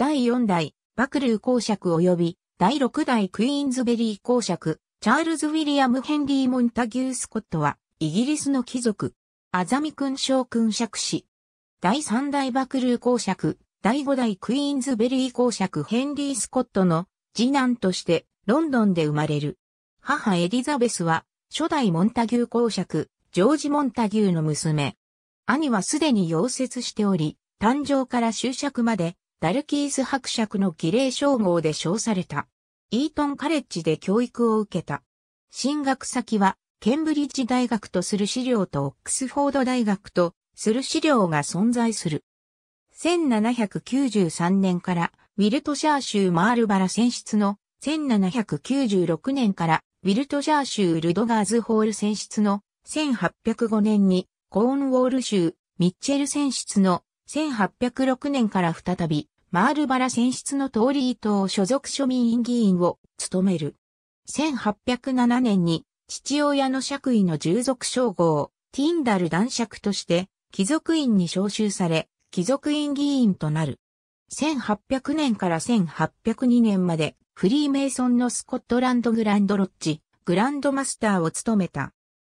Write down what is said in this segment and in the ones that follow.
第4代、バクルー公爵及び、第6代クイーンズベリー公爵、チャールズ・ウィリアム・ヘンリー・モンタギュー・スコットは、イギリスの貴族、アザミ君将君爵士。第3代バクルー公爵、第5代クイーンズベリー公爵ヘンリー・スコットの次男としてロンドンで生まれる。母エリザベスは初代モンタギュー公爵、ジョージ・モンタギューの娘。兄はすでに溶接しており、誕生から就職までダルキース伯爵の儀礼称号で称された。イートンカレッジで教育を受けた。進学先は、ケンブリッジ大学とする資料とオックスフォード大学とする資料が存在する。1793年からウィルトシャー州マールバラ選出の1796年からウィルトシャー州ルドガーズホール選出の1805年にコーンウォール州ミッチェル選出の1806年から再び、マールバラ選出の通り党所属庶民院議員を務める。1807年に、父親の爵位の従属称号、ティンダル男爵として、貴族院に召集され、貴族院議員となる。1800年から1802年まで、フリーメイソンのスコットランドグランドロッジ、グランドマスターを務めた。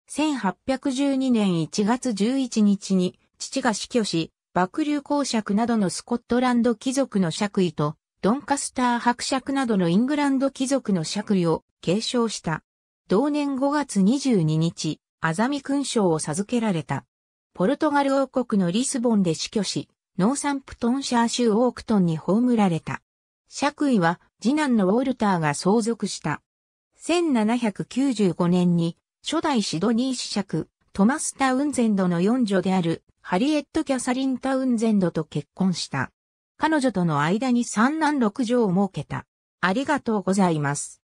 1812年1月11日に父が死去し、幕流公爵などのスコットランド貴族の爵位と、ドンカスター伯爵などのイングランド貴族の爵位を継承した。同年5月22日、アザミ勲章を授けられた。ポルトガル王国のリスボンで死去し、ノーサンプトンシャー州オークトンに葬られた。爵位は次男のウォルターが相続した。1795年に初代シドニー子爵トマスタ・ー・ウンゼンドの四女であるハリエット・キャサリン・タウンゼンドと結婚した。彼女との間に三男六女を設けた。ありがとうございます。